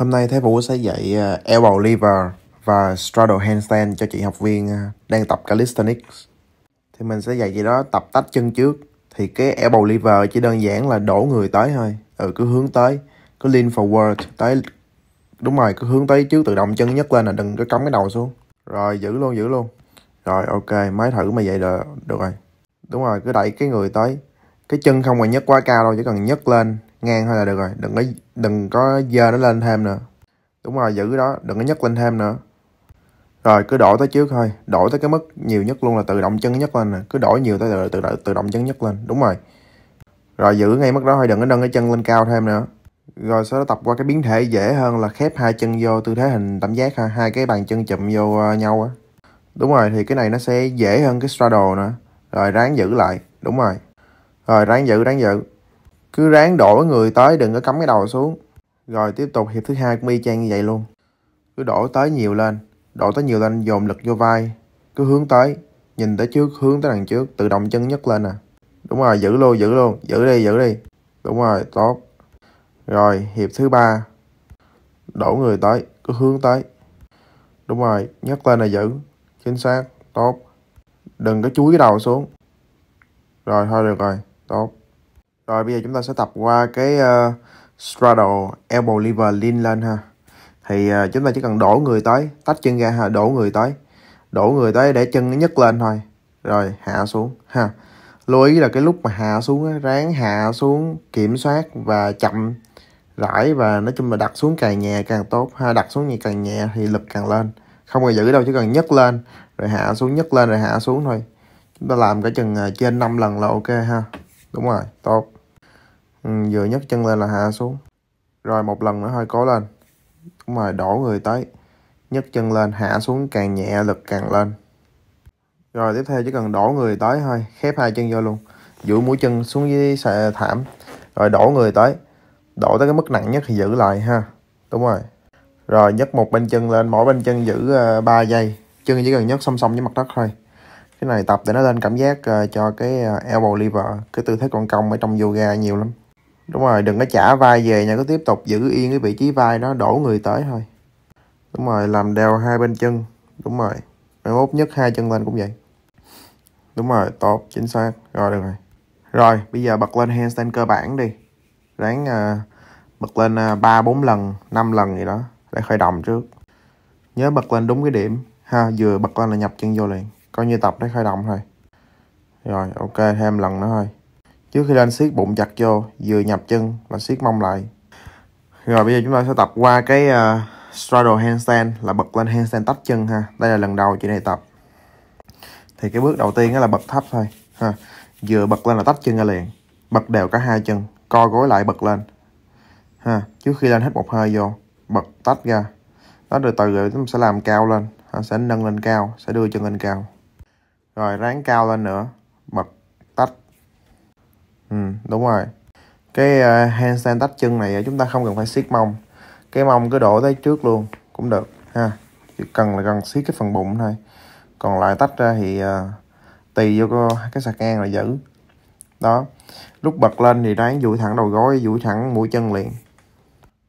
Hôm nay Thế Vũ sẽ dạy elbow ờ, lever và straddle handstand cho chị học viên ờ, đang tập calisthenics. Thì mình sẽ dạy gì đó tập tách chân trước. Thì cái elbow lever chỉ đơn giản là đổ người tới thôi. Ừ cứ hướng tới, cứ lean forward tới đúng rồi cứ hướng tới trước tự động chân nhất lên là đừng có cắm cái đầu xuống. Rồi giữ luôn giữ luôn. Rồi ok, máy thử mà vậy được, được rồi. Đúng rồi, cứ đẩy cái người tới. Cái chân không cần nhấc quá cao đâu, chỉ cần nhấc lên ngang thôi là được rồi đừng có đừng có dơ nó lên thêm nữa đúng rồi giữ đó đừng có nhấc lên thêm nữa rồi cứ đổi tới trước thôi đổi tới cái mức nhiều nhất luôn là tự động chân nhất lên nè cứ đổi nhiều tới tự, tự, tự động chân nhất lên đúng rồi rồi giữ ngay mức đó thôi đừng có nâng cái chân lên cao thêm nữa rồi sau đó tập qua cái biến thể dễ hơn là khép hai chân vô tư thế hình tam giác ha hai cái bàn chân chụm vô ờ, nhau á đúng rồi thì cái này nó sẽ dễ hơn cái straddle nữa rồi ráng giữ lại đúng rồi rồi ráng giữ ráng giữ cứ ráng đổ người tới đừng có cắm cái đầu xuống rồi tiếp tục hiệp thứ hai cũng y chang như vậy luôn cứ đổ tới nhiều lên đổ tới nhiều lên dồn lực vô vai cứ hướng tới nhìn tới trước hướng tới đằng trước tự động chân nhất lên à đúng rồi giữ luôn giữ luôn giữ đi giữ đi đúng rồi tốt rồi hiệp thứ ba đổ người tới cứ hướng tới đúng rồi nhấc lên là giữ chính xác tốt đừng có chuối đầu xuống rồi thôi được rồi tốt rồi bây giờ chúng ta sẽ tập qua cái uh, straddle elbow lever lean lên ha. Thì uh, chúng ta chỉ cần đổ người tới, tách chân ra ha, đổ người tới. Đổ người tới để chân nó nhấc lên thôi. Rồi hạ xuống ha. Lưu ý là cái lúc mà hạ xuống ráng hạ xuống kiểm soát và chậm rãi và nói chung là đặt xuống càng nhẹ càng tốt ha đặt xuống nhẹ càng nhẹ thì lực càng lên không cần giữ đâu chỉ cần nhấc lên rồi hạ xuống nhấc lên rồi hạ xuống thôi chúng ta làm cái chừng ờ, trên 5 lần là ok ha đúng rồi tốt Ừ, vừa nhấc chân lên là hạ xuống rồi một lần nữa hơi cố lên đúng rồi đổ người tới nhấc chân lên hạ xuống càng nhẹ lực càng lên rồi tiếp theo chỉ cần đổ người tới thôi khép hai chân vô luôn giữ mũi chân xuống dưới sàn thảm rồi đổ người tới đổ tới cái mức nặng nhất thì giữ lại ha đúng rồi rồi nhấc một bên chân lên mỗi bên chân giữ uh, ờ, 3 giây chân chỉ cần nhấc song song với mặt đất thôi cái này tập để nó lên cảm giác ờ, cho cái ờ, elbow lever cái tư thế con cong ở trong yoga nhiều lắm đúng rồi đừng có trả vai về nha cứ tiếp tục giữ yên cái vị trí vai đó đổ người tới thôi đúng rồi làm đều hai bên chân đúng rồi mai mốt nhất hai chân lên cũng vậy đúng rồi tốt chính xác rồi được rồi rồi bây giờ bật lên handstand cơ bản đi ráng uh, bật lên à, ba uh, bốn lần 5 lần gì đó để khởi động trước nhớ bật lên đúng cái điểm ha vừa bật lên là nhập chân vô liền coi như tập để khởi động thôi rồi ok thêm lần nữa thôi trước khi lên siết bụng chặt vô vừa nhập chân và siết mông lại rồi bây giờ chúng ta sẽ tập qua cái uh, straddle handstand là bật lên handstand tách chân ha đây là lần đầu chị này tập thì cái bước đầu tiên là bật thấp thôi ha vừa bật lên là tách chân ra liền bật đều cả hai chân co gối lại bật lên ha trước khi lên hết một hơi vô bật tách ra đó từ từ rồi chúng sẽ làm cao lên ha. sẽ nâng lên cao sẽ đưa chân lên cao rồi ráng cao lên nữa bật Ừ, đúng rồi cái uh, handstand tách chân này ờ, chúng ta không cần phải siết mông cái mông cứ đổ tới trước luôn cũng được ha chỉ cần là cần siết cái phần bụng thôi còn lại tách ra thì uh, ờ, tùy vô cái sạc ngang là giữ đó lúc bật lên thì ráng duỗi thẳng đầu gối duỗi thẳng mũi chân liền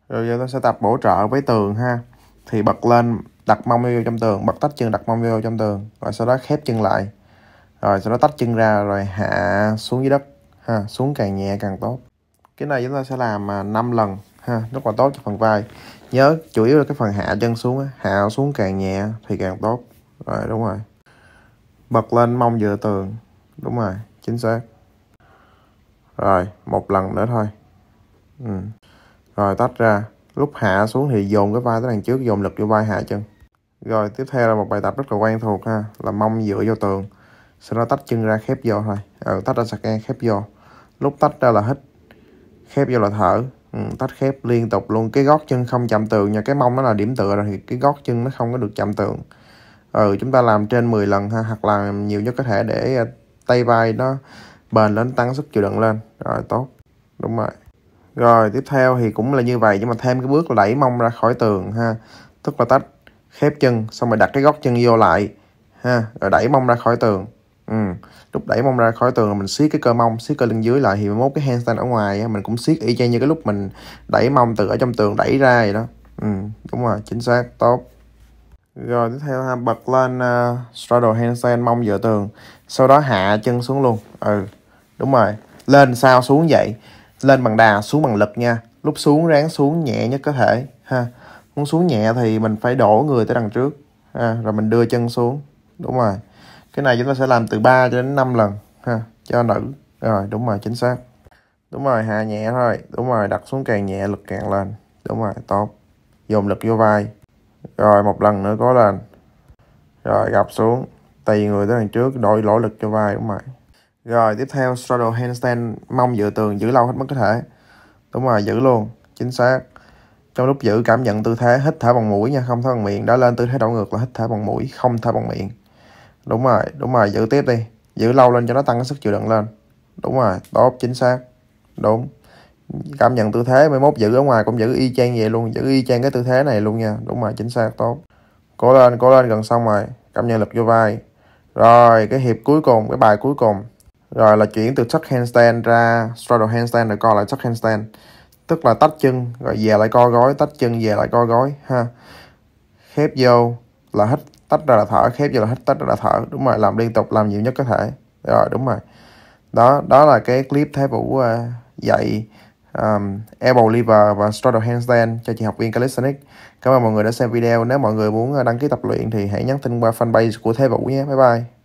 rồi giờ ta sẽ tập bổ trợ với tường ha thì bật lên đặt mông vô trong tường bật tách chân đặt mông vô trong tường rồi sau đó khép chân lại rồi sau đó tách chân ra rồi hạ xuống dưới đất ha xuống càng nhẹ càng tốt cái này chúng ta sẽ làm 5 à, lần ha rất là tốt cho phần vai nhớ chủ yếu là cái phần hạ chân xuống hạ xuống càng nhẹ thì càng tốt rồi đúng rồi bật lên mông dựa tường đúng rồi chính xác rồi một lần nữa thôi ừ. rồi tách ra lúc hạ xuống thì dồn cái vai tới đằng trước dồn lực vô vai hạ chân rồi tiếp theo là một bài tập rất là quen thuộc ha là mông dựa vô tường sau đó tách chân ra khép vô thôi ừ, tách ra sạc ngang khép vô lúc tách ra là hít khép vô là thở ừ, tách khép liên tục luôn cái gót chân không chạm tường nha cái mông nó là điểm tựa rồi thì cái gót chân nó không có được chạm tường ừ chúng ta làm trên 10 lần ha hoặc là nhiều nhất có thể để ờ, tay vai nó bền lên tăng sức chịu đựng lên rồi tốt đúng rồi rồi tiếp theo thì cũng là như vậy nhưng mà thêm cái bước đẩy mông ra khỏi tường ha tức là tách khép chân xong rồi đặt cái gót chân vô lại ha rồi đẩy mông ra khỏi tường Ừ. lúc đẩy mông ra khỏi tường mình siết cái cơ mông siết cơ lưng dưới lại thì mốt cái handstand ở ngoài mình cũng siết y chang như cái lúc mình đẩy mông từ ở trong tường đẩy ra vậy đó ừ, đúng rồi chính xác tốt rồi tiếp theo ha bật lên uh, straddle handstand mông dựa tường sau đó hạ chân xuống luôn ừ đúng rồi lên sao xuống vậy lên bằng đà xuống bằng lực nha lúc xuống ráng xuống nhẹ nhất có thể ha muốn xuống nhẹ thì mình phải đổ người tới đằng trước ha. rồi mình đưa chân xuống đúng rồi cái này chúng ta sẽ làm từ 3 cho đến 5 lần ha cho nữ rồi đúng rồi chính xác đúng rồi hạ nhẹ thôi đúng rồi đặt xuống càng nhẹ lực càng lên đúng rồi tốt dùng lực vô vai rồi một lần nữa có lên rồi gặp xuống tùy người tới đằng trước đội lỗ lực cho vai đúng rồi rồi tiếp theo straddle handstand mong dựa tường giữ lâu hết mức có thể đúng rồi giữ luôn chính xác trong lúc giữ cảm nhận tư thế hít thở bằng mũi nha không thở bằng miệng đã lên tư thế đảo ngược là hít thở bằng mũi không thở bằng miệng đúng rồi đúng rồi giữ tiếp đi giữ lâu lên cho nó tăng sức chịu đựng lên đúng rồi tốt chính xác đúng cảm nhận tư thế 11 giữ ở ngoài cũng giữ y chang vậy luôn giữ y chang cái tư thế này luôn nha đúng rồi chính xác tốt cố lên cố lên gần xong rồi cảm nhận lực vô vai rồi cái hiệp cuối cùng cái bài cuối cùng rồi là chuyển từ tuck handstand ra straddle handstand rồi co lại tuck handstand tức là tách chân rồi về lại co gói tách chân về lại co gói ha khép vô là hít tách ra là thở khép vào là hết tách ra là thở đúng rồi làm liên tục làm nhiều nhất có thể rồi đúng rồi đó đó là cái clip thế vũ uh, dạy um, elbow lever và straddle handstand cho chị học viên calisthenics cảm ơn mọi người đã xem video nếu mọi người muốn ờ, đăng ký tập luyện thì hãy nhắn tin qua fanpage của thế vũ nhé bye bye